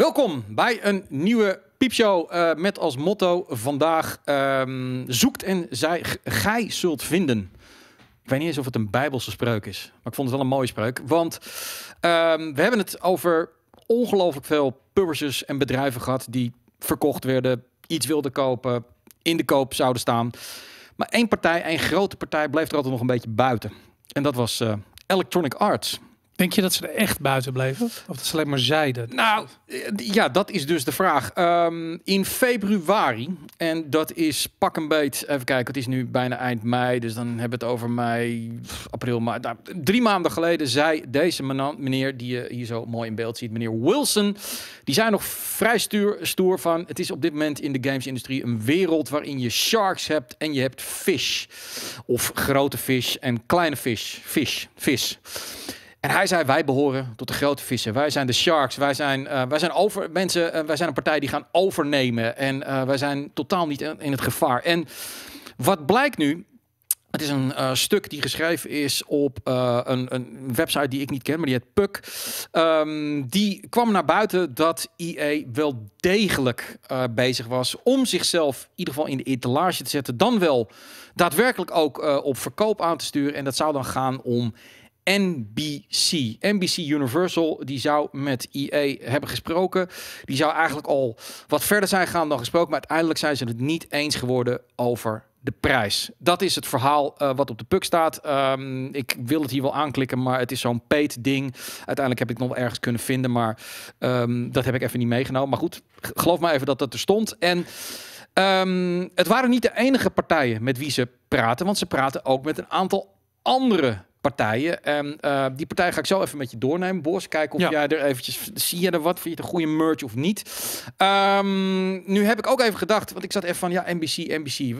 Welkom bij een nieuwe piepshow eh, met als motto vandaag um, zoekt en zij, gij zult vinden. Ik weet niet eens of het een bijbelse spreuk is, maar ik vond het wel een mooie spreuk. Want ehm, we hebben het over ongelooflijk veel publishers en bedrijven gehad die verkocht werden, iets wilden kopen, in de koop zouden staan. Maar één partij, één grote partij, bleef er altijd nog een beetje buiten. En dat was eh, Electronic Arts. Denk je dat ze er echt buiten bleven? Of dat ze alleen maar zeiden? Nou, ja, dat is dus de vraag. Ehm, in februari, en dat is pak een beet, even kijken, het is nu bijna eind mei, dus dan hebben we het over mei, april, maart. Nou, drie maanden geleden zei deze meneer, die je hier zo mooi in beeld ziet, meneer Wilson, die zei nog vrij stuur, stoer van, het is op dit moment in de gamesindustrie een wereld waarin je sharks hebt en je hebt fish. Of grote vis en kleine vis. Fish, vis. En hij zei, wij behoren tot de grote vissen. Wij zijn de sharks. Wij zijn, eh, wij zijn over mensen. Eh, wij zijn een partij die gaan overnemen. En eh, wij zijn totaal niet in, in, het gevaar. En wat blijkt nu? Het is een stuk die geschreven is op een, een, website die ik niet ken, maar die heet Puk. Ehm, die kwam naar buiten dat IE wel degelijk bezig was om zichzelf in ieder geval in de etalage te zetten. Dan wel daadwerkelijk ook op verkoop aan te sturen. En dat zou dan gaan om NBC. NBC Universal, die zou met EA hebben gesproken. Die zou eigenlijk al wat verder zijn gaan dan gesproken. Maar uiteindelijk zijn ze het niet eens geworden over de prijs. Dat is het verhaal eh, wat op de puk staat. Ehm, ik wil het hier wel aanklikken, maar het is zo'n peet ding. Uiteindelijk heb ik het nog ergens kunnen vinden, maar ehm, dat heb ik even niet meegenomen. Maar goed, geloof me even dat dat er stond. En ehm, het waren niet de enige partijen met wie ze praten, want ze praten ook met een aantal andere partijen. En eh, die partijen ga ik zo even met je doornemen, Bos. Kijken of ja. jij er eventjes... Zie je er wat? Vind je het een goede merch of niet? Ehm, nu heb ik ook even gedacht... Want ik zat even van, ja, NBC, NBC.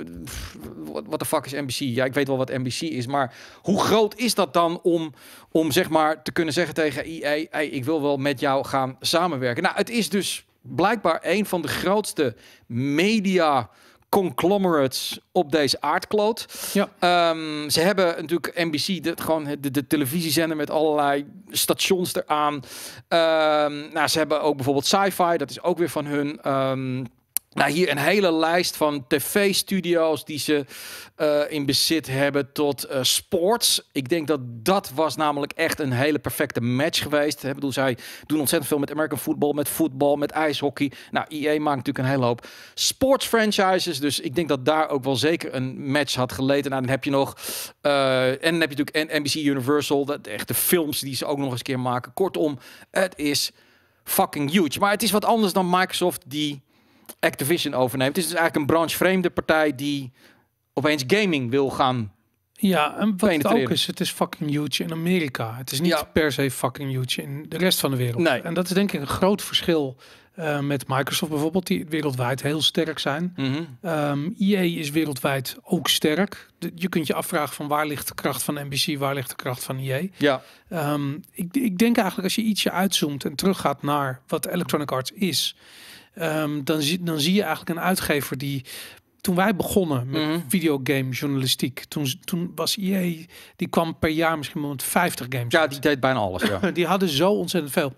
Wat de fuck is NBC? Ja, ik weet wel wat NBC is. Maar hoe groot is dat dan om, om zeg maar te kunnen zeggen tegen EA... Hey, ik wil wel met jou gaan samenwerken. Nou, het is dus blijkbaar een van de grootste media conglomerates op deze aardkloot. Ja. Ehm, ze hebben natuurlijk NBC, de, gewoon de, de televisiezender met allerlei stations eraan. Um, nou, ze hebben ook bijvoorbeeld Sci-Fi, dat is ook weer van hun. Ehm, nou, hier een hele lijst van tv-studio's die ze eh, in bezit hebben tot eh, sports. Ik denk dat dat was namelijk echt een hele perfecte match geweest. Ik bedoel, zij doen ontzettend veel met American football, met voetbal, met ijshockey. Nou, EA maakt natuurlijk een hele hoop sports franchises, Dus ik denk dat daar ook wel zeker een match had geleden. Nou, dan heb je nog... Eh, en dan heb je natuurlijk NBC Universal. Dat, echt de films die ze ook nog eens keer maken. Kortom, het is fucking huge. Maar het is wat anders dan Microsoft die Activision overneemt. Het is dus eigenlijk een branchevreemde partij die opeens gaming wil gaan ja, en wat het ook is, het is fucking huge in Amerika. Het is niet per se fucking huge in de rest van de wereld. Nee. En dat is denk ik een groot verschil eh, met Microsoft bijvoorbeeld, die wereldwijd heel sterk zijn. Mm EA ehm, e is wereldwijd ook sterk. je kunt je afvragen van waar ligt de kracht van NBC, waar ligt de kracht van EA. Ja. Ehm, ik, ik denk eigenlijk als je ietsje uitzoomt en teruggaat naar wat Electronic Arts is Ehm, dan, zie, dan zie je eigenlijk een uitgever die toen wij begonnen met mhm. videogame journalistiek, toen, toen was EA, die kwam per jaar misschien wel 50 games. Ja, die deed bijna alles. Ja. die hadden zo ontzettend veel.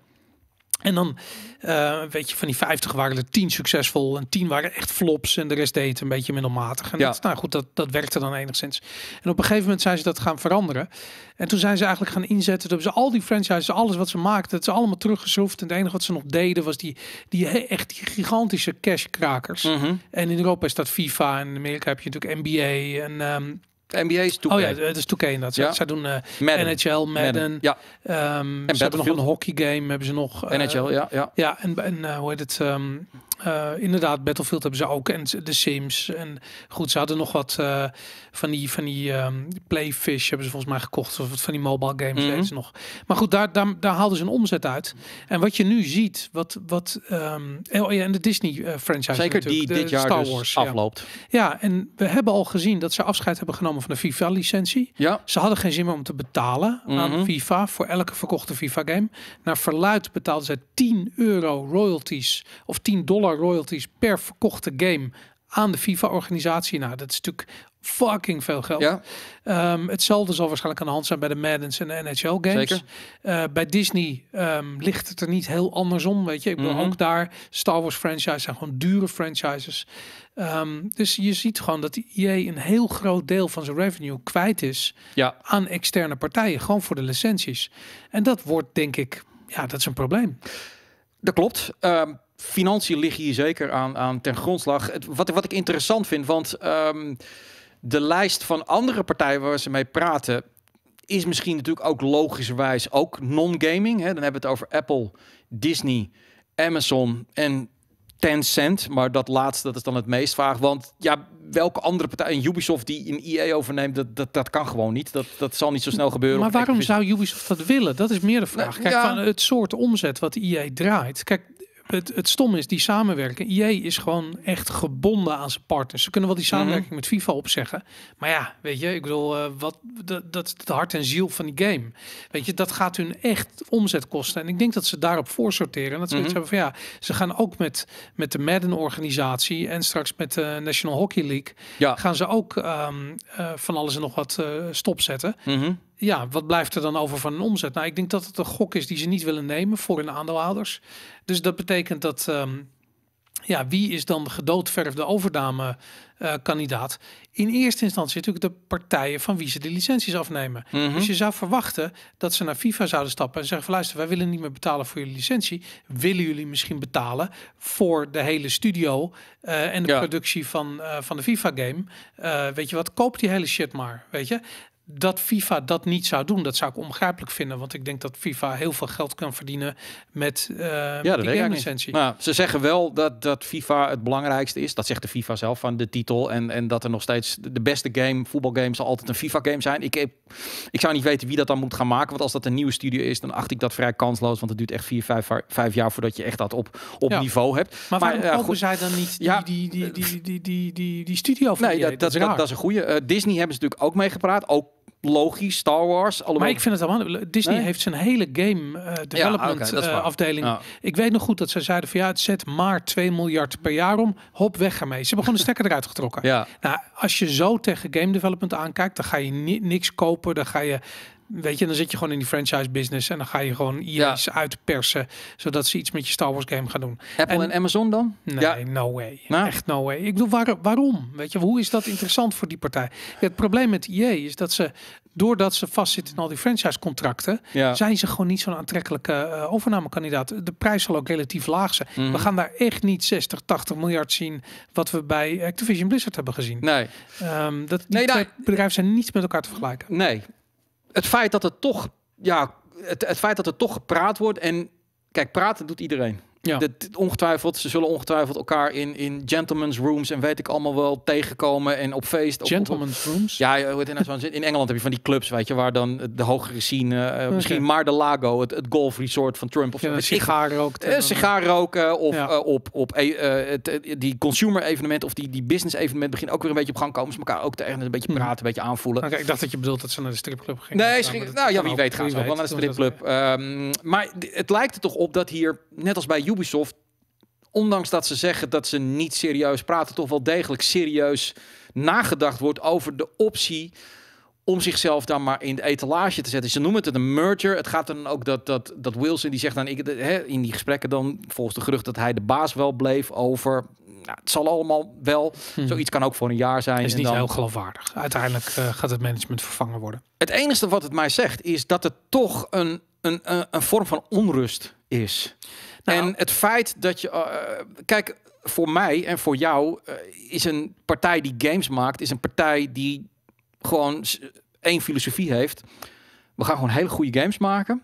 En dan, eh, weet je, van die 50 waren er 10 succesvol en 10 waren echt flops en de rest deed een beetje middelmatig. En ja. dat, nou goed, dat, dat werkte dan enigszins. En op een gegeven moment zijn ze dat gaan veranderen. En toen zijn ze eigenlijk gaan inzetten, dat ze al die franchises, alles wat ze maakten, Het ze allemaal teruggeschroefd. En het enige wat ze nog deden was die, die echt die gigantische cashkrakers. Mm En in Europa is dat FIFA en in Amerika heb je natuurlijk NBA en... Ehm, NBA is 2K. Oh ja, het is 2K inderdaad. Zij doen NHL, eh, Madden. een. Ja. Ehm, en ze hebben nog een hockeygame, hebben ze nog. Eh, NHL, ja. Ja, ja en, eh, hoe heet het? Ehm, eh, inderdaad, Battlefield hebben ze ook en de Sims. En goed, ze hadden nog wat eh, van die, van die ehm, Playfish hebben ze volgens mij gekocht. Of van die mobile games mm nog. Maar goed, daar, daar, daar haalden ze een omzet uit. En wat je nu ziet, wat... wat ehm, oh ja, en de Disney eh, franchise Zeker die dit jaar Star dus Wars, dus afloopt. Ja. en we hebben al gezien dat ze afscheid hebben genomen van de FIFA-licentie. Ja. Ze hadden geen zin meer om te betalen aan mhm. FIFA voor elke verkochte FIFA-game. Naar verluid betaalden ze 10 euro royalties of 10 dollar royalties per verkochte game aan de FIFA-organisatie. Nou, dat is natuurlijk fucking veel geld. Ja. Ehm, hetzelfde zal dus waarschijnlijk aan de hand zijn bij de Maddens en de NHL games. Eh, bij Disney ehm, ligt het er niet heel andersom. weet je. Ik bedoel, mhm. ook daar, Star Wars franchises zijn gewoon dure franchises. Ehm, dus je ziet gewoon dat jij e een heel groot deel van zijn revenue kwijt is ja. aan externe partijen. Gewoon voor de licenties. En dat wordt, denk ik, ja, dat is een probleem. Dat klopt financiën liggen hier zeker aan, aan ten grondslag. wat, wat ik interessant vind, want ehm, de lijst van andere partijen waar ze mee praten, is misschien natuurlijk ook logischerwijs ook non-gaming. Dan hebben we het over Apple, Disney, Amazon en Tencent. Maar dat laatste, dat is dan het meest vaag. Want ja, welke andere partij, een Ubisoft die een EA overneemt, dat, dat, dat kan gewoon niet. Dat, dat zal niet zo snel gebeuren. Maar waarom zou Ubisoft dat willen? Dat is meer de vraag. Nou, Kijk, van het soort omzet wat EA draait. Kijk, het, het stom is, die samenwerking. IE is gewoon echt gebonden aan zijn partners. Ze kunnen wel die mhm. samenwerking met FIFA opzeggen. Maar ja, weet je, ik bedoel, eh, wat, dat, is het hart en ziel van die game. Weet je, dat gaat hun echt omzet kosten. En ik denk dat ze daarop voor sorteren. En dat ze mm van ja, ze gaan ook met, met de Madden-organisatie en straks met de National Hockey League. Ja. Gaan ze ook ehm, eh, van alles en nog wat uh, stopzetten. Mhm ja, wat blijft er dan over van een omzet? Nou, ik denk dat het een gok is die ze niet willen nemen voor hun aandeelhouders. Dus dat betekent dat, ehm, ja, wie is dan de gedoodverfde overname uh, eh, kandidaat? In eerste instantie natuurlijk de partijen van wie ze de licenties afnemen. Mhm. Dus je zou verwachten dat ze naar FIFA zouden stappen en zeggen van luister, wij willen niet meer betalen voor jullie licentie. Willen jullie misschien betalen voor de hele studio eh, en de productie van, eh, van de FIFA game? weet je wat, koop die hele shit maar, weet je? dat FIFA dat niet zou doen. Dat zou ik onbegrijpelijk vinden, want ik denk dat FIFA heel veel geld kan verdienen met uh, ja, de game-licentie. Nou, ze zeggen wel dat, dat FIFA het belangrijkste is. Dat zegt de FIFA zelf van de titel. En, en dat er nog steeds de beste game, voetbalgame, zal altijd een FIFA-game zijn. Ik, ik zou niet weten wie dat dan moet gaan maken, want als dat een nieuwe studio is, dan acht ik dat vrij kansloos, want het duurt echt vier, vijf, vijf jaar voordat je echt dat op, op niveau hebt. Maar, maar waarom uh, zij dan niet die, ja, die, die, die, die, die, die, die, studio? Nee, e dat, dat, dat, is een goede. Eh, Disney hebben ze natuurlijk ook meegepraat, ook logisch, Star Wars. Allemaal. Maar ik vind het allemaal... Disney heeft zijn hele game eh, development eh, afdeling. Ik weet nog goed dat ze zeiden van ja, het zet maar 2 miljard per jaar om. Hop, weg ermee. Ze hebben gewoon de stekker eruit getrokken. Ja. Nou, als je zo tegen game development aankijkt, dan ga je niks kopen. Dan ga je weet je, dan zit je gewoon in die franchise business en dan ga je gewoon IA's uitpersen, zodat ze iets met je Star Wars game gaan doen. Apple en, en Amazon dan? Nee, no way. Nou. Echt no way. Ik bedoel, waarom? Weet je, hoe is dat interessant voor die partij? Het probleem met EA is dat ze, doordat ze vastzitten in al die franchise-contracten, ja. zijn ze gewoon niet zo'n aantrekkelijke eh, overnamekandidaat. De prijs zal ook relatief laag zijn. Mhm. We gaan daar echt niet 60, 80 miljard zien wat we bij Activision Blizzard hebben gezien. Nee. Um, dat, die nou, twee bedrijven zijn niets met elkaar te vergelijken. Nee, het feit dat het toch, ja, het, het feit dat er toch gepraat wordt en kijk, praten doet iedereen. Ja. ongetwijfeld, ze zullen ongetwijfeld elkaar in, in gentlemen's rooms en weet ik allemaal wel tegenkomen en op feest. Op, gentlemen's rooms? Ja, nou in Engeland heb je van die clubs, weet je, waar dan de hogere scene, eh, misschien maar de Lago, het, golfresort golf resort van Trump of ja, Sigaar roken. Eh, sigaar roken of eh, op, op e- het, die consumer evenement of die, die business evenement begint ook weer een beetje op gang komen. Ze elkaar ook tegen een beetje mhm. praten, een beetje aanvoelen. ik dacht dat je bedoelt dat ze naar de stripclub gingen. Nee, nou, nou ja, wie weet gaan ze wel naar de stripclub. Um, maar het lijkt er toch op dat hier, net als bij Ubisoft, ondanks dat ze zeggen dat ze niet serieus praten, toch wel degelijk serieus nagedacht wordt over de optie om zichzelf dan maar in de etalage te zetten. Ze noemen het een merger. Het gaat dan ook dat, dat, dat Wilson die zegt dan ik, hè, in die gesprekken dan volgens de gerucht dat hij de baas wel bleef over. Nou, het zal allemaal wel. Hm. Zoiets kan ook voor een jaar zijn. Het is niet heel geloofwaardig. Uiteindelijk eh, gaat het management vervangen worden. Het enige wat het mij zegt is dat het toch een, een, een vorm van onrust is. Nou. En het feit dat je... Eh, kijk, voor mij en voor jou eh, is een partij die games maakt... is een partij die gewoon één filosofie heeft. We gaan gewoon hele goede games maken.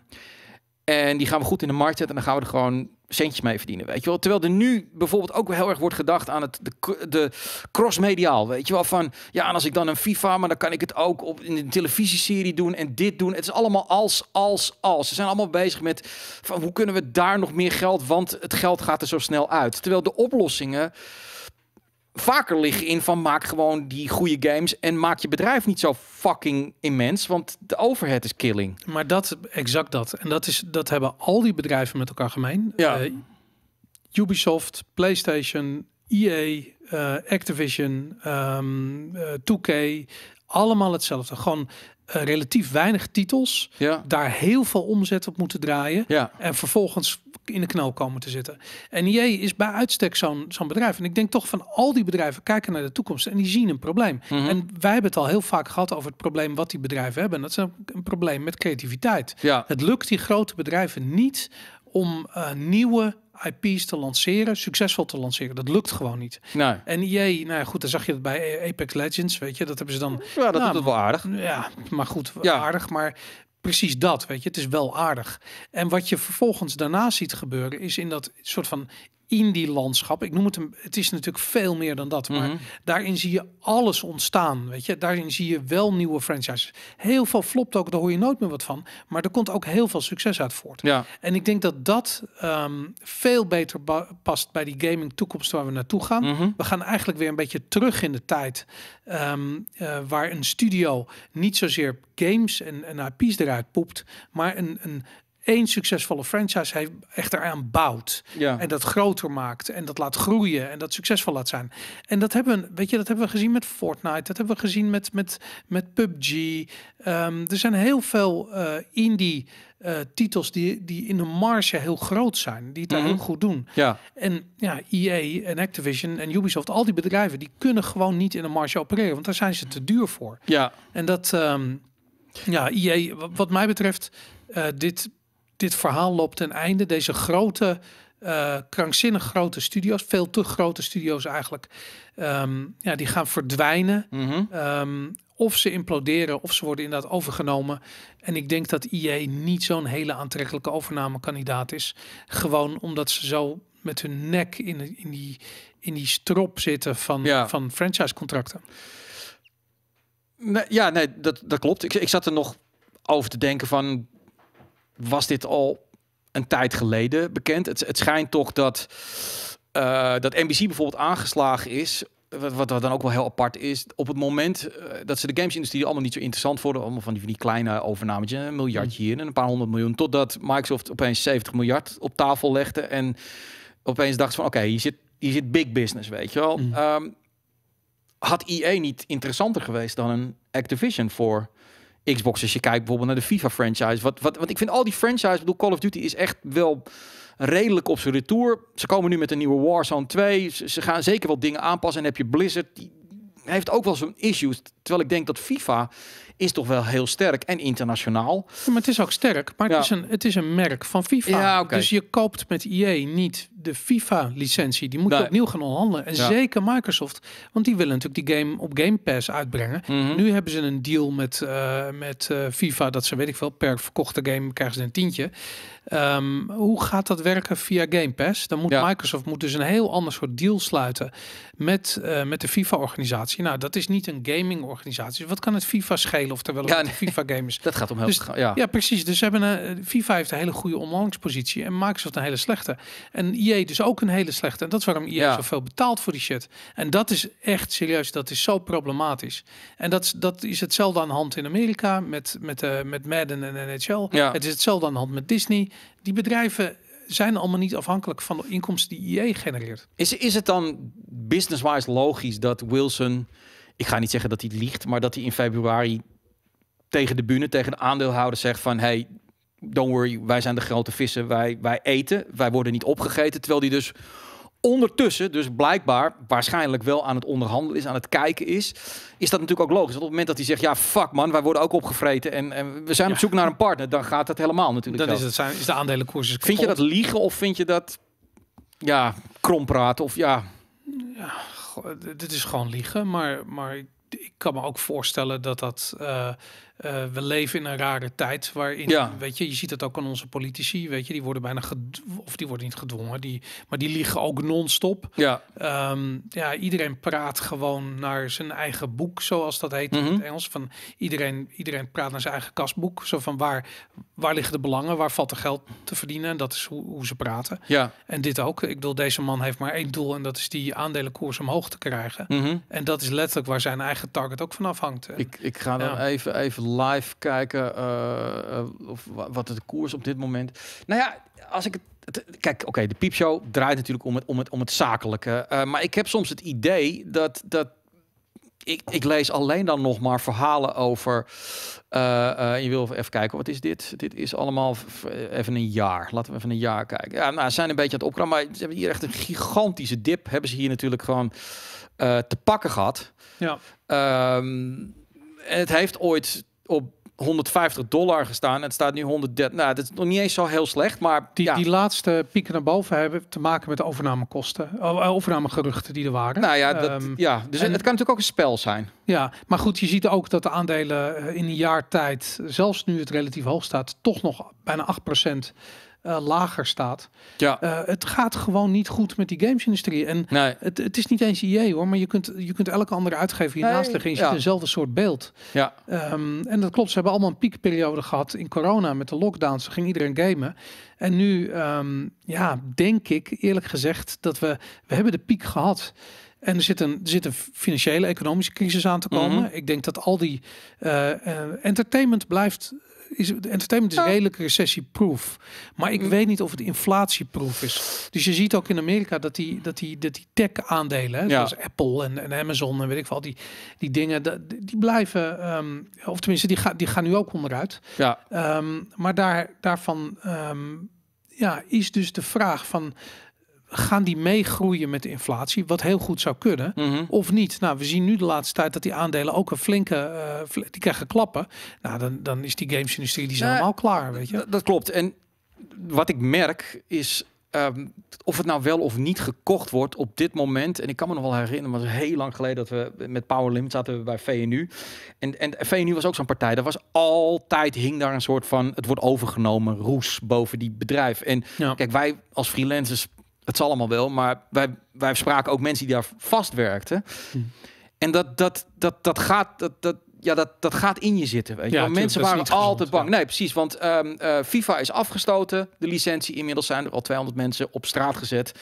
En die gaan we goed in de markt zetten. En dan gaan we er gewoon centjes mee verdienen, weet je wel. Terwijl er nu bijvoorbeeld ook heel erg wordt gedacht aan het de, de crossmediaal, weet je wel. Van ja, en als ik dan een FIFA, maar dan kan ik het ook op in een televisieserie doen en dit doen. Het is allemaal als, als, als. Ze zijn allemaal bezig met van hoe kunnen we daar nog meer geld, want het geld gaat er zo snel uit. Terwijl de oplossingen vaker liggen in van maak gewoon die goede games en maak je bedrijf niet zo fucking immens, want de overhead is killing. Maar dat, exact dat. En dat, is, dat hebben al die bedrijven met elkaar gemeen. Ja. Eh, Ubisoft, PlayStation, EA, eh, Activision, 2K, ehm, eh, allemaal hetzelfde. Gewoon relatief weinig titels, ja. daar heel veel omzet op moeten draaien. Ja. En vervolgens in de knel komen te zitten. En IE is bij uitstek zo'n zo'n bedrijf. En ik denk toch van al die bedrijven kijken naar de toekomst en die zien een probleem. Mhm. En wij hebben het al heel vaak gehad over het probleem wat die bedrijven hebben. En dat is een, een probleem met creativiteit. Ja. Het lukt die grote bedrijven niet om eh, nieuwe IP's te lanceren, succesvol te lanceren. Dat lukt gewoon niet. Nee. En IE, nou ja, goed, dan zag je het bij Apex Legends, weet je, dat hebben ze dan. Ja, dat nou, doet het wel aardig. Ja, maar goed, ja. aardig. Maar precies dat, weet je. Het is wel aardig. En wat je vervolgens daarna ziet gebeuren, is in dat soort van in die landschap. Ik noem het hem, het is natuurlijk veel meer dan dat, maar mhm. daarin zie je alles ontstaan. Weet je, daarin zie je wel nieuwe franchises. Heel veel flopt ook, daar hoor je nooit meer wat van, maar er komt ook heel veel succes uit voort. Ja. En ik denk dat dat ehm, veel beter past bij die gaming toekomst waar we naartoe gaan. Mhm. We gaan eigenlijk weer een beetje terug in de tijd ehm, eh, waar een studio niet zozeer games en, en IP's eruit poept, maar een, een één succesvolle franchise heeft, echt eraan bouwt. Ja. En dat groter maakt en dat laat groeien en dat succesvol laat zijn. En dat hebben, we, weet je, dat hebben we gezien met Fortnite, dat hebben we gezien met, met, met PUBG. Ehm, er zijn heel veel eh, indie eh, titels die, die in de marge heel groot zijn, die het daar mhm. heel goed doen. Ja. En ja, EA en Activision en Ubisoft, al die bedrijven, die kunnen gewoon niet in de marge opereren, want daar zijn ze te duur voor. Ja. En dat, um, ja, EA, wat mij betreft, eh, dit dit verhaal loopt ten einde. Deze grote, uh, krankzinnig grote studio's, veel te grote studio's eigenlijk, ehm, ja, die gaan verdwijnen. Mhm. Ehm, of ze imploderen of ze worden inderdaad overgenomen. En ik denk dat IE niet zo'n hele aantrekkelijke overnamekandidaat is. Gewoon omdat ze zo met hun nek in, in, die, in die strop zitten van, ja. van franchise-contracten. Nee, ja, nee, dat, dat klopt. Ik, ik zat er nog over te denken van was dit al een tijd geleden bekend. Het, het schijnt toch dat, eh, dat NBC bijvoorbeeld aangeslagen is. Wat, wat, dan ook wel heel apart is. Op het moment eh, dat ze de gamesindustrie allemaal niet zo interessant vonden. Allemaal van die, kleine overname, Een miljardje mm. hier en een paar honderd miljoen. Totdat Microsoft opeens 70 miljard op tafel legde. En opeens dacht van oké, hier, zit, hier zit big business, weet je wel. Mm. Ehm, had IE niet interessanter geweest dan een Activision voor Xbox, als je kijkt bijvoorbeeld naar de FIFA-franchise. Wat, wat, want ik vind al die franchise, bedoel, Call of Duty is echt wel redelijk op zijn retour. Ze komen nu met een nieuwe Warzone 2. Ze, ze gaan zeker wel dingen aanpassen. En heb je Blizzard, die heeft ook wel zo'n issues. Terwijl ik denk dat FIFA is toch wel heel sterk en internationaal. maar het is ook sterk, maar het, is een, het is een merk van FIFA. Dus je koopt met EA niet de FIFA-licentie. Die moet je opnieuw gaan onderhandelen. En zeker Microsoft, want die willen natuurlijk die game op Game Pass uitbrengen. Mhm. Nu hebben ze een deal met, eh, met eh, FIFA dat ze, weet ik veel, per verkochte game krijgen ze een tientje. Ehm, hoe gaat dat werken via Game Pass? Dan moet Microsoft moet dus een heel ander soort deal sluiten met, eh, met de FIFA-organisatie. Nou, dat is niet een gaming-organisatie. Dus wat kan het FIFA schelen? of terwijl het ja, FIFA games. Dat gaat om heel dus ja. ja, precies. Dus hebben, een, eh, FIFA heeft een hele goede omgangspositie en Microsoft een hele slechte. En EA dus ook een hele slechte. En dat is waarom EA zoveel betaalt voor die shit. En dat is echt serieus, dat is zo problematisch. En dat, dat is hetzelfde aan de hand in Amerika met, met, eh, met Madden en NHL. Het is hetzelfde aan de hand met Disney. Die bedrijven zijn allemaal niet afhankelijk van de inkomsten die IE genereert. Is, is het dan business-wise logisch dat Wilson, ik ga niet zeggen dat hij liegt, maar dat hij in februari tegen de bühne, tegen de aandeelhouder zegt van... Hey, don't worry, wij zijn de grote vissen, wij, wij eten, wij worden niet opgegeten. Terwijl die dus ondertussen, dus blijkbaar waarschijnlijk wel aan het onderhandelen is, aan het kijken is, is dat natuurlijk ook logisch. op het moment dat hij zegt, ja fuck man, wij worden ook opgevreten en, en we zijn op zoek naar een partner, dan gaat dat helemaal natuurlijk Dan is, het, zijn, is de aandelenkoers Vind je dat liegen of vind je dat, ja, krompraten of ja... ja dit is gewoon liegen, maar, maar ik kan me ook voorstellen dat dat... Eh, eh, we leven in een rare tijd waarin, ja. weet je, je ziet het ook aan onze politici, weet je, die worden bijna, of die worden niet gedwongen, die, maar die liggen ook non-stop. Ja. Ehm, ja, iedereen praat gewoon naar zijn eigen boek, zoals dat heet in het mhm. Engels. Van iedereen, iedereen praat naar zijn eigen kasboek. Zo van waar, waar liggen de belangen, waar valt er geld te verdienen? En dat is hoe, hoe ze praten. Ja. En dit ook. Ik bedoel, deze man heeft maar één doel en dat is die aandelenkoers omhoog te krijgen. Mm En dat is letterlijk waar zijn eigen target ook van afhangt. ik, ik ga dan even, even live kijken eh, eh, of wat de koers op dit moment. Nou ja, als ik het Kijk, oké, de piepshow draait natuurlijk om het, om het, om het zakelijke. Eh, maar ik heb soms het idee dat. dat ik, ik lees alleen dan nog maar verhalen over. Uh, je wil even kijken, wat is dit? Dit is allemaal even een jaar. Laten we even een jaar kijken. Ja, nou, ze zijn een beetje aan het opkram, Maar ze hebben hier echt een gigantische dip. Hebben ze hier natuurlijk gewoon te pakken gehad. Ja. Ehm, en het heeft ooit op 150 dollar gestaan. En het staat nu 130. Nou, dat is nog niet eens zo heel slecht. Maar die, die laatste pieken naar boven hebben te maken met de overnamekosten. Eh, overnamegeruchten die er waren. Nou ja, dat, ehm, ja. dus en, het kan natuurlijk ook een spel zijn. Ja, maar goed, je ziet ook dat de aandelen eh, in een jaar tijd, zelfs nu het relatief hoog staat, toch nog bijna 8% eh, lager staat. Ja. Eh, het gaat gewoon niet goed met die gamesindustrie. En het, het is niet eens IE hoor, maar je kunt, je kunt elke andere uitgever hiernaast nee. leggen. Je ja. ziet eenzelfde soort beeld. Ja. Ehm, en dat klopt, ze hebben allemaal een piekperiode gehad in corona met de lockdowns. Ze ging iedereen gamen. En nu, ehm, ja, denk ik eerlijk gezegd dat we, we hebben de piek gehad. En er zit, een, er zit een financiële, economische crisis aan te mhm. komen. Ik denk dat al die eh, entertainment blijft is, entertainment is redelijk recessieproof. Maar ik mm. weet niet of het inflatieproof is. Dus je ziet ook in Amerika dat die, dat die, dat die tech-aandelen, ja. zoals Apple en, en, Amazon en weet ik veel, die, die dingen, die, die blijven, ehm, of tenminste, die, gaan die gaan nu ook onderuit. Ja. Ehm, maar daar, daarvan ehm, ja, is dus de vraag van gaan die meegroeien met de inflatie, wat heel goed zou kunnen, mhm. of niet? Nou, we zien nu de laatste tijd dat die aandelen ook een flinke, uh, die krijgen klappen. Nou, dan, dan is die gamesindustrie die is nou, klaar, weet je. Dat klopt. En wat ik merk is ehm, of het nou wel of niet gekocht wordt op dit moment. En ik kan me nog wel herinneren, het was heel lang geleden dat we met Power Limit zaten bij VNU. En, en VNU was ook zo'n partij. Daar was altijd hing daar een soort van het wordt overgenomen roes boven die bedrijf. En kijk, wij als freelancers dat zal allemaal wel, maar wij, wij spraken ook mensen die daar vast werkten, hm. En dat, dat, dat, dat gaat... Dat, dat, ja, dat, dat gaat in je zitten. Weet je. mensen waren altijd bang. Nee, precies. Want ehm, eh, FIFA is afgestoten. De licentie inmiddels zijn er al 200 mensen op straat gezet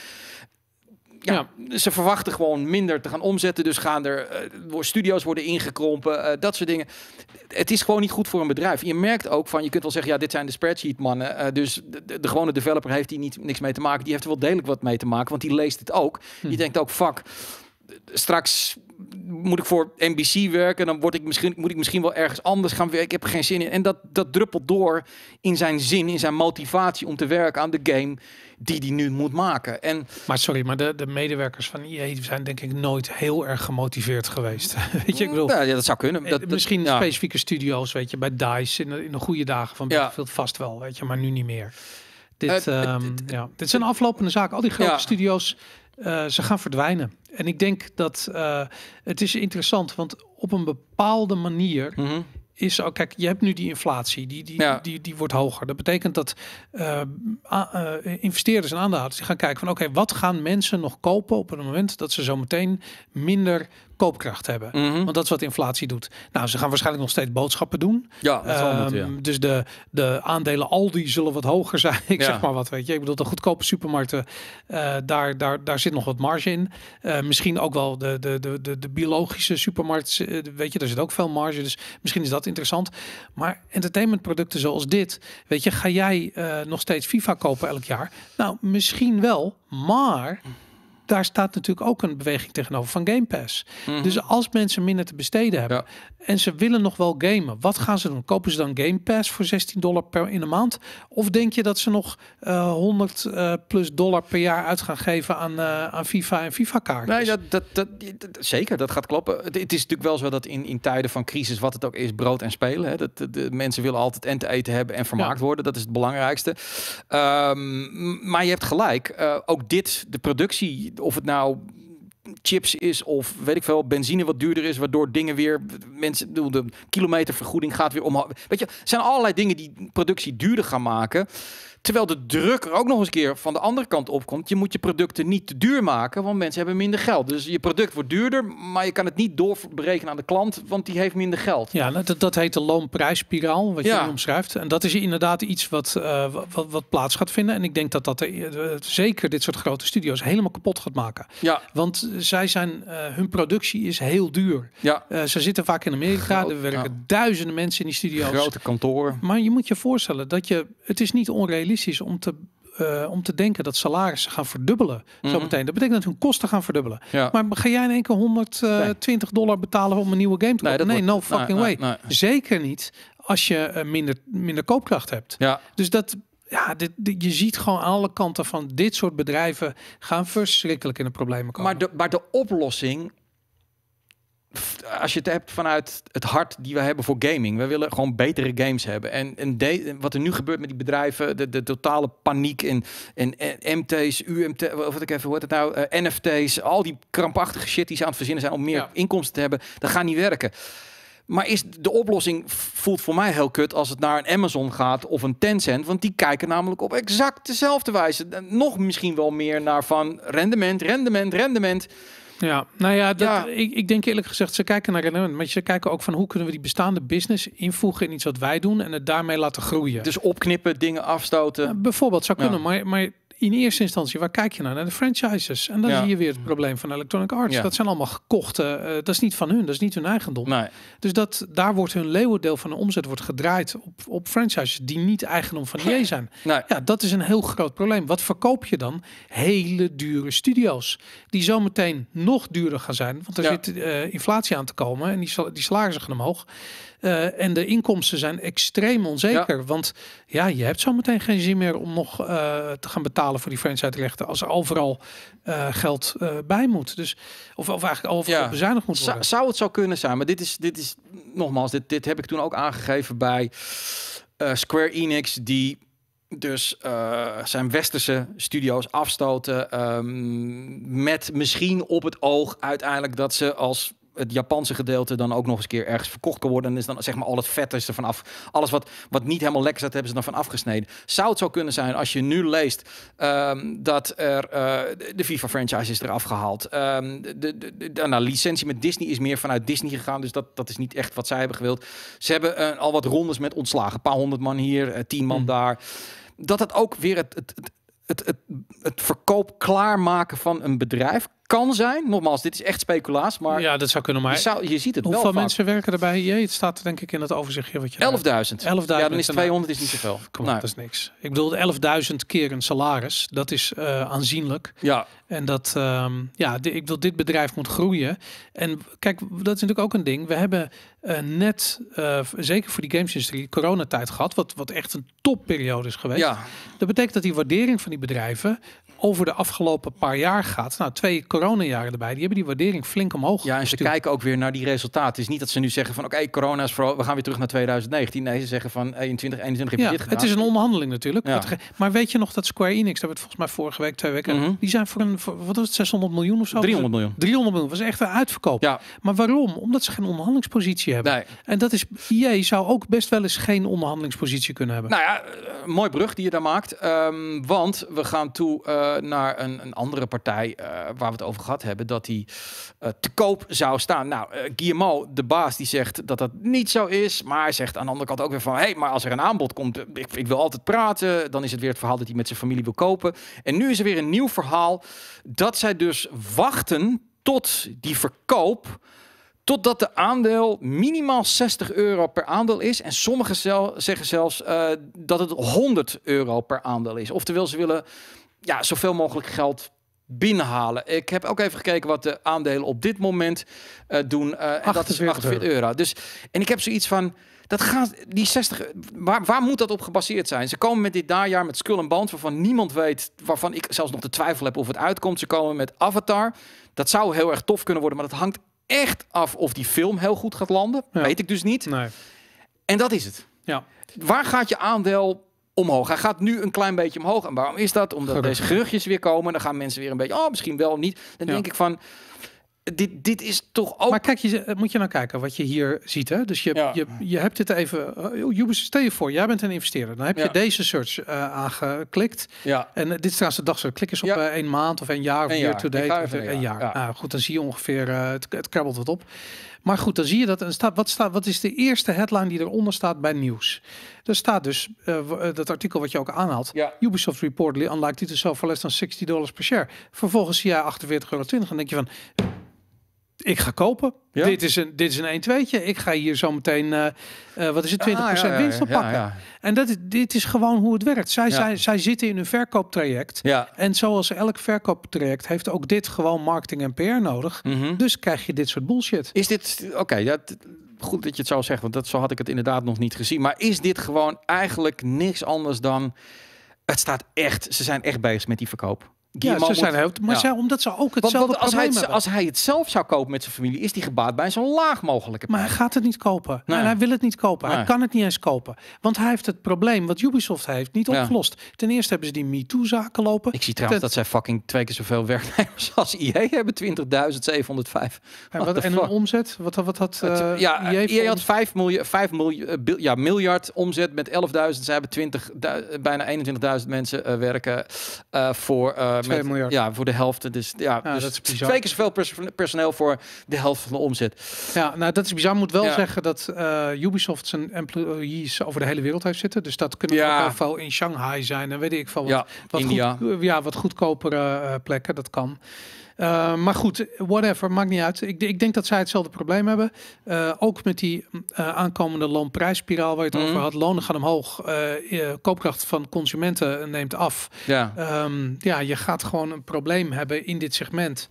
ja, ze verwachten gewoon minder te gaan omzetten. Dus gaan er eh, studio's worden ingekrompen, eh, dat soort dingen. Het is gewoon niet goed voor een bedrijf. Je merkt ook van, je kunt wel zeggen, ja, dit zijn de spreadsheet mannen. Eh, dus de, de, gewone developer heeft hier niet, niks mee te maken. Die heeft er wel dedelijk wat mee te maken, want die leest het ook. Hm. Die denkt ook, fuck, straks moet ik voor NBC werken, dan word ik misschien, moet ik misschien wel ergens anders gaan werken. Ik heb er geen zin in. En dat, dat druppelt door in zijn zin, in zijn motivatie om te werken aan de game die hij nu moet maken. En, maar sorry, maar de, de medewerkers van IE zijn denk ik nooit heel erg gemotiveerd geweest. weet je, ik bedoel, ja, dat zou kunnen. Dat, eh, misschien specifieke studio's, weet je, bij DICE in de, goede dagen van ja. veel vast wel, weet je, maar nu niet meer. Dit, eh, ehm, ja. dit zijn aflopende zaken. Al die grote studio's eh, ze gaan verdwijnen. En ik denk dat uh, het is interessant, want op een bepaalde manier mm -hmm. is ook, kijk, je hebt nu die inflatie, die, die, die, die wordt hoger. Dat betekent dat eh, investeerders en aandeelhouders gaan kijken van oké, wat gaan mensen nog kopen op het moment dat ze zo meteen minder koopkracht hebben. Mhm. Want dat is wat inflatie doet. Nou, ze gaan waarschijnlijk nog steeds boodschappen doen. Ja, dat ehm, moeten, Dus de, de aandelen Aldi zullen wat hoger zijn. ik zeg maar wat, weet je. Ik bedoel, de goedkope supermarkten, eh, daar, daar, daar zit nog wat marge in. Eh, misschien ook wel de, de, de, de, de biologische supermarkt, eh, weet je, daar zit ook veel marge. Dus misschien is dat interessant. Maar entertainmentproducten zoals dit, weet je, ga jij nog steeds FIFA kopen elk jaar? Nou, misschien wel, maar daar staat natuurlijk ook een beweging tegenover van Game Pass. Mhm. Dus als mensen minder te besteden hebben en ze willen nog wel gamen, wat gaan ze doen? Kopen ze dan Game Pass voor 16 dollar per in de maand? Of denk je dat ze nog 100 eh, eh, plus dollar per jaar uit gaan geven aan, eh, aan FIFA en FIFA kaarten? Nee, dat, dat, dat, zeker, dat gaat kloppen. Het, is natuurlijk wel zo dat in, in tijden van crisis, wat het ook is, brood en spelen. Hè, dat, de, mensen willen altijd en te eten hebben en vermaakt worden. Dat is het belangrijkste. Ehm, maar je hebt gelijk, ook dit, de productie of het nou chips is of weet ik veel, benzine wat duurder is, waardoor dingen weer mensen bedoel, de kilometervergoeding gaat weer omhoog. Weet je, zijn allerlei dingen die productie duurder gaan maken. Terwijl de druk er ook nog eens keer van de andere kant op komt. Je moet je producten niet te duur maken, want mensen hebben minder geld. Dus je product wordt duurder, maar je kan het niet doorberekenen aan de klant, want die heeft minder geld. Ja, nou, dat, dat heet de loonprijsspiraal, wat ja. je omschrijft. En dat is inderdaad iets wat, eh, wat, wat, plaats gaat vinden. En ik denk dat dat eh, zeker dit soort grote studio's helemaal kapot gaat maken. Ja. Want zij zijn, eh, hun productie is heel duur. Ja. ze zitten vaak in Amerika, er werken duizenden mensen in die studio's. Grote kantoren. Maar je moet je voorstellen dat je het is niet onrealistisch om te eh, om te denken dat salarissen gaan verdubbelen mm zo mhm. meteen. Dat betekent dat hun kosten gaan verdubbelen. Ja. Maar ga jij in één keer 120 eh, dollar betalen om een nieuwe game te kopen? Nee, no fucking way. Zeker niet als je eh, minder, minder koopkracht hebt. Ja. Dus dat... Ja, dit, je ziet gewoon aan alle kanten van dit soort bedrijven gaan verschrikkelijk in de problemen komen. Maar de, maar de oplossing als je het hebt vanuit het hart die we hebben voor gaming. We willen gewoon betere games hebben. En, en wat er nu gebeurt met die bedrijven, de, de totale paniek in in MT's, UMT, wat ik even hoor het nou, eh, NFT's, al die krampachtige shit die ze aan het verzinnen zijn om meer inkomsten te hebben, dat gaat niet werken. Maar is de oplossing voelt voor mij heel kut als het naar een Amazon gaat of een Tencent, want die kijken namelijk op exact dezelfde wijze, nog misschien wel meer naar van rendement, rendement, rendement. Ja, nou ja, dat, Ik, ik, denk eerlijk gezegd, ze kijken naar rendement. Maar ze kijken ook van hoe kunnen we die bestaande business invoegen in iets wat wij doen en het daarmee laten groeien. Dus opknippen, dingen afstoten. bijvoorbeeld zou kunnen, maar, maar in eerste instantie, waar kijk je nou naar? Naar de franchises. En dan zie je weer het probleem van Electronic Arts. Dat zijn allemaal gekochte. Eh, dat is niet van hun, dat is niet hun eigendom. Dus dat, daar wordt hun leeuwendeel van de omzet wordt gedraaid op, op franchises die niet eigendom van die zijn. Ja, dat is een heel groot probleem. Wat verkoop je dan? Hele dure studio's. Die zometeen nog duurder gaan zijn. Want er zit eh, inflatie aan te komen en die, sal die salarissen gaan omhoog. Eh, en de inkomsten zijn extreem onzeker. Want ja, je hebt zo meteen geen zin meer om nog eh, te gaan betalen voor die franchise-rechten. Als er overal eh, geld bij moet. Dus, of, of eigenlijk overal ja. bezuinigd moet worden. zou het zo kunnen zijn. Maar dit is, dit is nogmaals, dit, dit heb ik toen ook aangegeven bij Square Enix. Die dus zijn westerse studio's afstoten. Ehm, met misschien op het oog uiteindelijk dat ze als het Japanse gedeelte dan ook nog eens keer ergens verkocht kan worden. En is dan zeg maar al het vet is er vanaf. Alles wat, wat niet helemaal lekker zat, hebben ze dan van afgesneden. Zou het zo kunnen zijn als je nu leest ehm, dat er eh, de FIFA-franchise is eraf gehaald. Ehm, de, de, de nou, licentie met Disney is meer vanuit Disney gegaan. Dus dat, dat is niet echt wat zij hebben gewild. Ze hebben eh, al wat rondes met ontslagen. Een paar honderd man hier, eh, tien man mm. daar. Dat het ook weer het, het het, het, het verkoop klaarmaken van een bedrijf kan zijn. Nogmaals, dit is echt speculaas, maar ja, dat zou kunnen. Maar je, zou, je ziet het hoeveel wel. mensen werken erbij? Je, het staat denk ik in het overzichtje wat je. 11.000. 11.000. Ja, dan is 200 nou, is niet zoveel. Kom nou. dat is niks. Ik bedoel, 11.000 keer een salaris, dat is eh, aanzienlijk. Ja. En dat, um, ja, ik bedoel, dit bedrijf moet groeien. En kijk, dat is natuurlijk ook een ding. We hebben eh, net, eh, zeker voor die gamesindustrie, coronatijd gehad, wat, wat echt een topperiode is geweest. Ja. Dat betekent dat die waardering van die bedrijven over de afgelopen paar jaar gaat. Nou, twee coronajaren erbij, die hebben die waardering flink omhoog Ja, en ze kijken ook weer naar die resultaten. Het is niet dat ze nu zeggen van oké, corona is vooral, we gaan weer terug naar 2019. Nee, ze zeggen van hey, in 2021 heb je ja, dit gedaan. Het is een onderhandeling natuurlijk. Maar weet je nog dat Square Enix, dat hebben we het volgens mij vorige week, twee weken, mhm. die zijn voor een, voor, wat was het, 600 miljoen of zo? 300 miljoen. 300 miljoen, was echt een uitverkoop. Ja. Maar waarom? Omdat ze geen onderhandelingspositie hebben. Nee. En dat is, je zou ook best wel eens geen onderhandelingspositie kunnen hebben. Nou ja, eh, mooi brug die je daar maakt. Ehm, want we gaan toe... Eh, eh, naar een, een andere partij eh, waar we het over gehad hebben, dat die eh, te koop zou staan. Nou, Guillermo, de baas, die zegt dat dat niet zo is, maar hij zegt aan de andere kant ook weer van, hé, hey, maar als er een aanbod komt, ik, ik wil altijd praten, dan is het weer het verhaal dat hij met zijn familie wil kopen. En nu is er weer een nieuw verhaal dat zij dus wachten tot die verkoop totdat de aandeel minimaal 60 euro per aandeel is. En sommigen zel, zeggen zelfs dat het 100 euro per aandeel is. Oftewel, ze willen ja, zoveel mogelijk geld binnenhalen. Ik heb ook even gekeken wat de aandelen op dit moment eh, doen. Uh, en dat is 48 euro. Dus, en ik heb zoiets van. Dat gaat, die 60, waar, waar moet dat op gebaseerd zijn? Ze komen met dit najaar met Skull en Bones, waarvan niemand weet, waarvan ik zelfs nog de twijfel heb of het uitkomt. Ze komen met Avatar. Dat zou heel erg tof kunnen worden, maar dat hangt echt af of die film heel goed gaat landen. Weet ik dus niet. Nee. En dat is het. Ja. Waar gaat je aandeel omhoog. Hij gaat nu een klein beetje omhoog. En waarom is dat? Omdat deze geruchtjes weer komen. Dan gaan mensen weer een beetje, oh, misschien wel niet. Dan denk ik van, dit, dit is toch ook... Maar kijk, je, moet je nou kijken wat je hier ziet. Hè? Dus je, ja. je, je hebt dit even... Oh, Jubus, stel je voor, jij bent een investeerder. Dan heb je deze search eh, aangeklikt. Ja. En eh, dit is trouwens de dag. Zo. Klik eens op een eh, maand of een jaar. Of year to date. Een jaar. Nou, goed, dan zie je ongeveer... het, het krabbelt wat op. Maar goed, dan zie je dat. wat, staat, wat is de eerste headline die eronder staat bij nieuws? Er staat dus eh, eh, dat artikel wat je ook aanhaalt. Ja. Ubisoft reportedly unlikely to sell for less than 60 dollars per share. Vervolgens zie jij 48,20 euro. En denk je van ik ga kopen. Dit is een, dit is een 1 tje Ik ga hier zo meteen, eh, eh, wat is het, 20% ah, winst op pakken. En dat, dit is gewoon hoe het werkt. Zij, zij, zij zitten in een verkooptraject. En zoals elk verkooptraject heeft ook dit gewoon marketing en PR nodig. Mhm. Dus krijg je dit soort bullshit. Is dit, oké, okay, goed dat je het zou zeggen, want dat, zo had ik het inderdaad nog niet gezien. Maar is dit gewoon eigenlijk niks anders dan, het staat echt, ze zijn echt bezig met die verkoop ja, ze zijn heel, maar ja. omdat ze ook hetzelfde want, want als hij het, Als hij het zelf zou kopen met zijn familie, is die gebaat bij zo'n zo laag mogelijke prijs. Maar hij gaat het niet kopen. hij wil het niet kopen. Hij kan het niet eens kopen. Want hij heeft het probleem wat Ubisoft heeft niet opgelost. Ten eerste hebben ze die MeToo-zaken lopen. Ik zie trouwens dat zij fucking twee keer zoveel werknemers als IE hebben. 20.705. Ja, wat, en een omzet? Wat, wat had eh, ja, IE, had 5, miljoen, 5 miljoen, eh, ja, miljard omzet met 11.000. Zij hebben 20, eh, bijna 21.000 mensen werken voor... Ja, voor de helft. Dus, ja, dus dat is bizar. twee keer zoveel personeel voor de helft van de omzet. Ja, nou dat is bizar. moet wel zeggen dat eh, Ubisoft zijn employees over de hele wereld heeft zitten. Dus dat kunnen ja. ook wel in Shanghai zijn en weet ik veel. Wat, ja, wat Goed, ja, wat goedkopere eh, plekken, dat kan. Eh, maar goed, whatever, maakt niet uit. Ik, ik denk dat zij hetzelfde probleem hebben. Eh, ook met die eh, aankomende loonprijsspiraal waar je het mhm. over had. Lonen gaan omhoog, koopkracht van consumenten neemt af. Ja. Ehm, ja, je gaat gewoon een probleem hebben in dit segment.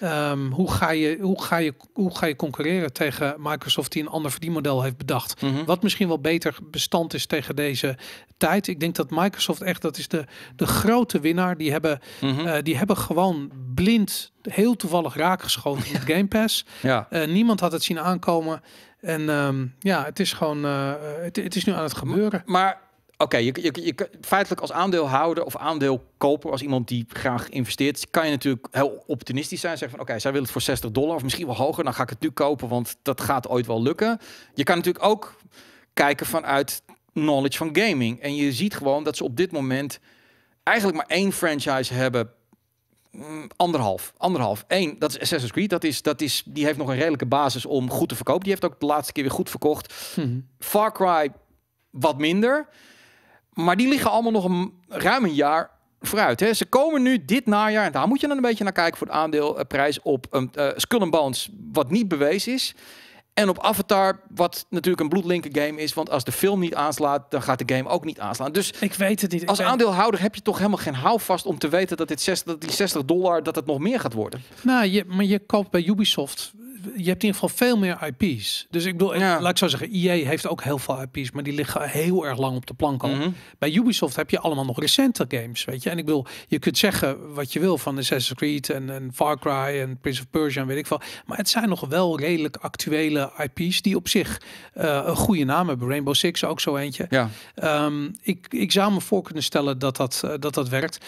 Ehm, hoe, ga je, hoe, ga je, hoe ga je concurreren tegen Microsoft die een ander verdienmodel heeft bedacht? Mhm. Wat misschien wel beter bestand is tegen deze tijd. Ik denk dat Microsoft echt, dat is de, de grote winnaar. Die hebben, mhm. eh, die hebben gewoon blind heel toevallig geschoten met Game Pass. ja. Eh, niemand had het zien aankomen. En ehm, ja, het is gewoon, eh, het, het, is nu aan het gebeuren. Maar Oké, je, je, je, feitelijk als aandeelhouder of aandeelkoper, als iemand die graag investeert, kan je natuurlijk heel optimistisch zijn. Zeggen van oké, zij willen het voor 60 dollar of misschien wel hoger, dan ga ik het nu kopen, want dat gaat ooit wel lukken. Je kan natuurlijk ook kijken vanuit knowledge van gaming. En je ziet gewoon dat ze op dit moment eigenlijk maar één franchise hebben mm, anderhalf. Anderhalf. één. dat is Assassin's Creed. Dat is, dat is, die heeft nog een redelijke basis om goed te verkopen. Die heeft ook de laatste keer weer goed verkocht. Mhm. Far Cry wat minder. Maar die liggen allemaal nog een, ruim een jaar vooruit. Hè. Ze komen nu dit najaar, en daar moet je dan een beetje naar kijken voor het aandeelprijs op een uh, eh, Skull and Bones, wat niet bewezen is. En op Avatar, wat natuurlijk een bloedlinker game is. Want als de film niet aanslaat, dan gaat de game ook niet aanslaan. Dus ik weet het niet. als aandeelhouder heb je toch helemaal geen houvast om te weten dat, dit 60, dat die 60 dollar dat het nog meer gaat worden. Nou, je, maar je koopt bij Ubisoft je hebt in ieder geval veel meer IP's. Dus ik bedoel, ja. laat ik zo zeggen, EA heeft ook heel veel IP's, maar die liggen heel erg lang op de plank al. Mhm. Bij Ubisoft heb je allemaal nog recente games, weet je. En ik bedoel, je kunt zeggen wat je wil van Assassin's Creed en, en Far Cry en Prince of Persia en weet ik veel. Maar het zijn nog wel redelijk actuele IP's die op zich eh, een goede naam hebben. Rainbow Six ook zo eentje. Ja. Ehm, ik, ik zou me voor kunnen stellen dat dat, eh, dat, dat werkt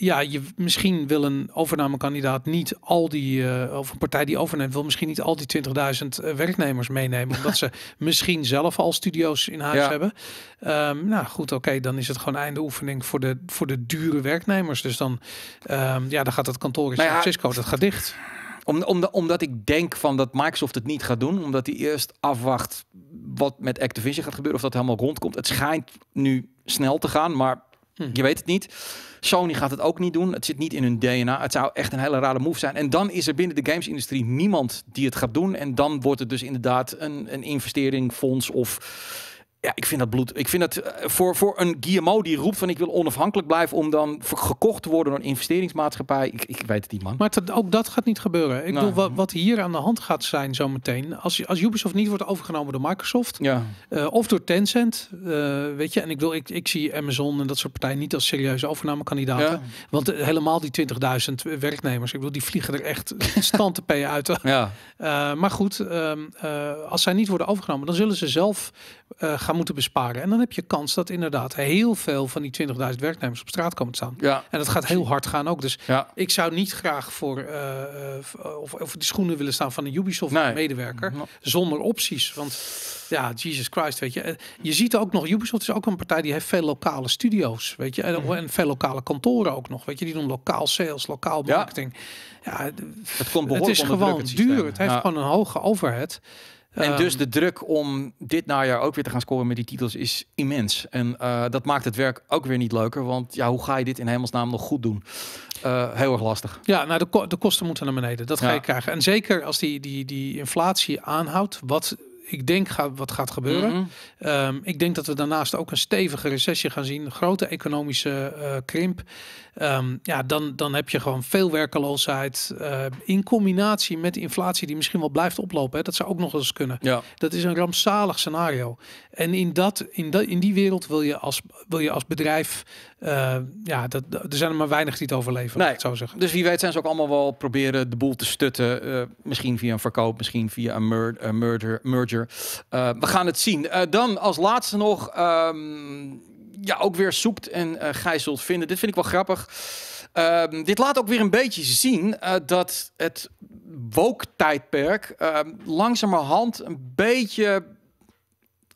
ja, je, misschien wil een overnamekandidaat niet al die, uh, of een partij die overneemt, wil misschien niet al die 20.000 eh, werknemers meenemen, omdat ze misschien zelf al studio's in huis hebben. Ehm, nou goed, oké, dan is het gewoon einde oefening voor de, voor de dure werknemers. Dus dan, ehm, ja, dan gaat het kantoor in San Francisco, dat gaat dicht. Om, om, omdat ik denk van dat Microsoft het niet gaat doen, omdat hij eerst afwacht wat met Activision gaat gebeuren, of dat helemaal rondkomt. Het schijnt nu snel te gaan, maar Mhm. Je weet het niet. Sony gaat het ook niet doen. Het zit niet in hun DNA. Het zou echt een hele rare move zijn. En dan is er binnen de gamesindustrie niemand die het gaat doen. En dan wordt het dus inderdaad een, een investering, fonds of ja, ik vind dat bloed. Ik vind dat eh, voor, voor een GMO die roept van ik wil onafhankelijk blijven om dan gekocht te worden door een investeringsmaatschappij. Ik, ik weet het niet, man. Maar ook dat gaat niet gebeuren. Ik bedoel, wat, wat, hier aan de hand gaat zijn zometeen, als, als Ubisoft niet wordt overgenomen door Microsoft ja. Eh, of door Tencent, eh, weet je, en ik, wil, ik, ik zie Amazon en dat soort partijen niet als serieuze overnamekandidaten. Want helemaal die 20.000 werknemers, ik bedoel, die vliegen er echt stand te uit. ja. maar goed, ehm, als zij niet worden overgenomen, dan zullen ze zelf gaan gaan moeten besparen. En dan heb je kans dat inderdaad heel veel van die 20.000 werknemers op straat komen te staan. Ja. En dat gaat heel hard gaan ook. Dus ja. ik zou niet graag voor eh, eh, of, of de schoenen willen staan van een Ubisoft medewerker zonder opties. Want ja, Jesus Christ, weet je. Eh, je ziet ook nog, Ubisoft is ook een partij die heeft veel lokale studio's, weet je. En, mhm. en veel lokale kantoren ook nog, weet je. Die doen lokaal sales, lokaal marketing. Ja, ja het, komt behoorlijk het is gewoon duur. Het heeft gewoon een hoge overhead. En ehm. dus de druk om dit najaar ook weer te gaan scoren met die titels is immens. En eh, dat maakt het werk ook weer niet leuker. Want ja, hoe ga je dit in hemelsnaam nog goed doen? Eh, heel erg lastig. Ja, nou de, de kosten moeten naar beneden. Dat ga je krijgen. En zeker als die, die, die inflatie aanhoudt, wat ik denk ga, wat gaat gebeuren. Mhm. Ehm, ik denk dat we daarnaast ook een stevige recessie gaan zien. grote economische eh, krimp. Ehm, ja, dan, dan heb je gewoon veel werkeloosheid. Eh, in combinatie met inflatie die misschien wel blijft oplopen. Hè, dat zou ook nog eens kunnen. Ja. Dat is een rampzalig scenario. En in, dat, in, dat, in die wereld wil je als, wil je als bedrijf... Eh, ja, dat, er zijn er maar weinig die het overleven. zeggen. Dus wie weet zijn ze ook allemaal wel proberen de boel te stutten. misschien via een verkoop, misschien via een merger, merger eh, we gaan het zien. Eh, dan als laatste nog, ehm, ja, ook weer zoekt en uh, zult vinden. Dit vind ik wel grappig. Ehm, dit laat ook weer een beetje zien dat het woke-tijdperk ehm, langzamerhand een beetje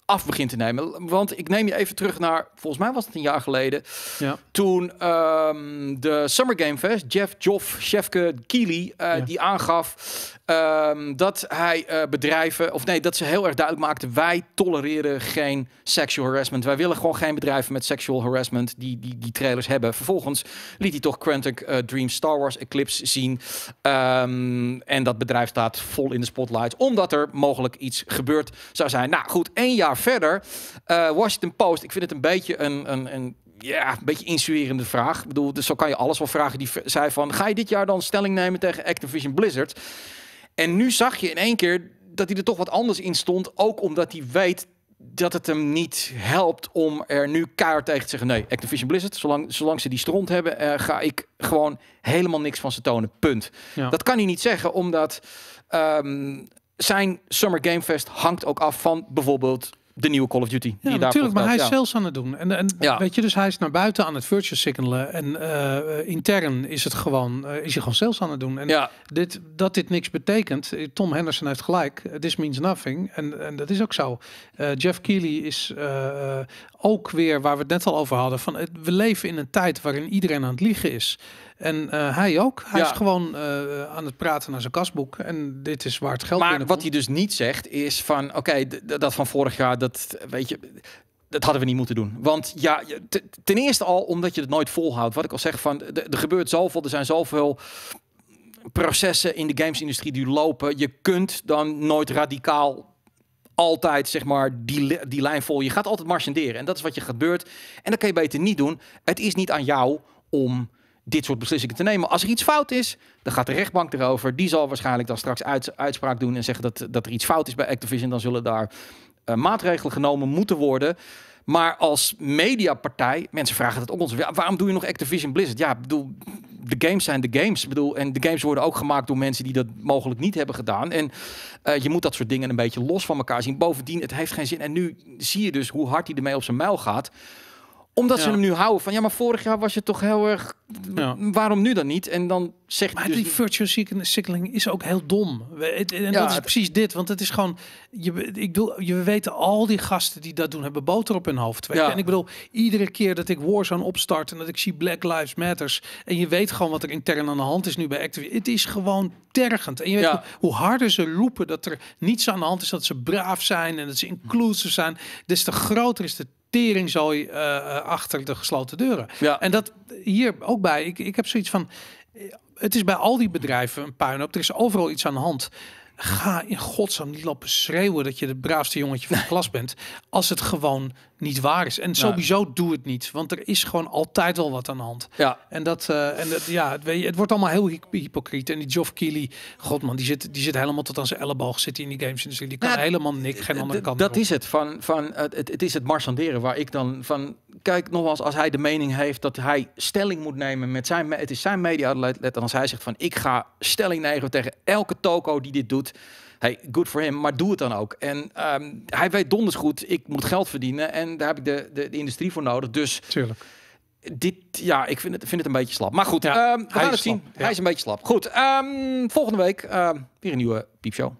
af begint te nemen. Want ik neem je even terug naar, volgens mij was het een jaar geleden, ja. toen de Summer Game Fest, Jeff Joff, Chefke Kili, die aangaf Ehm, dat hij eh, bedrijven, of nee, dat ze heel erg duidelijk maakten: wij tolereren geen sexual harassment. Wij willen gewoon geen bedrijven met sexual harassment die die, die trailers hebben. Vervolgens liet hij toch Quantic eh, Dream Star Wars Eclipse zien. Ehm, en dat bedrijf staat vol in de spotlight, omdat er mogelijk iets gebeurd zou zijn. Nou goed, één jaar verder, uh, Washington Post, ik vind het een beetje een, een, ja, een beetje insuïerende vraag. Ik bedoel, dus zo kan je alles wel vragen. Die zei van, ga je dit jaar dan stelling nemen tegen Activision Blizzard? En nu zag je in één keer dat hij er toch wat anders in stond. Ook omdat hij weet dat het hem niet helpt om er nu kaart tegen te zeggen... nee, Activision Blizzard, zolang, zolang ze die stront hebben... Eh, ga ik gewoon helemaal niks van ze tonen, punt. Dat kan hij niet zeggen, omdat ehm, zijn Summer Game Fest hangt ook af van bijvoorbeeld de nieuwe Call of Duty. Ja, natuurlijk, maar hij is ja. aan het doen. En, en ja. weet je, dus hij is naar buiten aan het virtual signalen. En eh, intern is het gewoon, eh, is hij gewoon sales aan het doen. En ja. dit, dat dit niks betekent, eh, Tom Henderson heeft gelijk. This means nothing. En, en dat is ook zo. Jeff Keighley is ook weer, waar we het net al over hadden, van we leven in een tijd waarin iedereen aan het liegen is. En eh, hij ook. Hij is gewoon eh, aan het praten naar zijn kasboek. En dit is waar het geld Maar wat hij dus niet zegt is van... Oké, dat van vorig jaar, dat weet je... Dat hadden we niet moeten doen. Want ja, ten eerste al omdat je het nooit volhoudt. Wat ik al zeg, van, er gebeurt zoveel. Er zijn zoveel processen in de gamesindustrie die lopen. Je kunt dan nooit radicaal altijd zeg maar die, die lijn vol. Je gaat altijd marchanderen en dat is wat je gebeurt. En dat kan je beter niet doen. Het is niet aan jou om dit soort beslissingen te nemen. Als er iets fout is, dan gaat de rechtbank erover. Die zal waarschijnlijk dan straks uitspraak doen en zeggen dat, dat er iets fout is bij Activision. Dan zullen daar eh, maatregelen genomen moeten worden. Maar als mediapartij, mensen vragen het ook ons. Waarom doe je nog Activision Blizzard? Ja, bedoel, de games zijn de games. Bedoel, en de games worden ook gemaakt door mensen die dat mogelijk niet hebben gedaan. En eh, je moet dat soort dingen een beetje los van elkaar zien. Bovendien, het heeft geen zin. En nu zie je dus hoe hard hij ermee op zijn muil gaat omdat ze hem nu houden van, ja, maar vorig jaar was je toch heel erg... Waarom nu dan niet? En dan zegt... Maar dus die virtual signaling is ook heel dom. En dat is precies dit, want het is gewoon... Je, ik bedoel, je weet al die gasten die dat doen, hebben boter op hun hoofd. En ik bedoel, iedere keer dat ik Warzone opstart en dat ik zie Black Lives Matters... en je weet gewoon wat er intern aan de hand is nu bij Activision. Het is gewoon tergend. En je weet hoe, harder ze roepen dat er niets aan de hand is, dat ze braaf zijn en dat ze inclusief zijn, des te groter is de teringzooi uh, eh, eh, achter de gesloten deuren. Ja. En dat hier ook bij. Ik, ik heb zoiets van. Eh, het is bij al die bedrijven een op. Er is overal iets aan de hand. Ga in godsnaam niet lopen schreeuwen dat je de braafste jongetje van de klas bent. Als het gewoon niet waar is. En sowieso doe het niet, want er is gewoon altijd wel wat aan de hand. Ja. En dat, eh, en dat ja, het, weet je, het wordt allemaal heel hypocriet. En die Geoff Keighley, godman, die zit, die zit helemaal tot aan zijn elleboog zitten in die games industrie. Die kan nou, helemaal niks, geen andere kant Dat is het, van, van, het, het is het marsanderen waar ik dan van, kijk nogmaals, als hij de mening heeft dat hij stelling moet nemen met zijn, het is zijn media-outlet, als hij zegt van, ik ga stelling nemen tegen elke toko die dit doet, hey, good for him, maar doe het dan ook. En ehm, hij weet donders goed, ik moet geld verdienen en daar heb ik de, de, de industrie voor nodig. Dus Tuurlijk. Dit, ja, ik vind het, vind het een beetje slap. Maar goed, ja, ehm, we gaan het zien. Hij is een beetje slap. Goed, um, volgende week weer een nieuwe piepshow.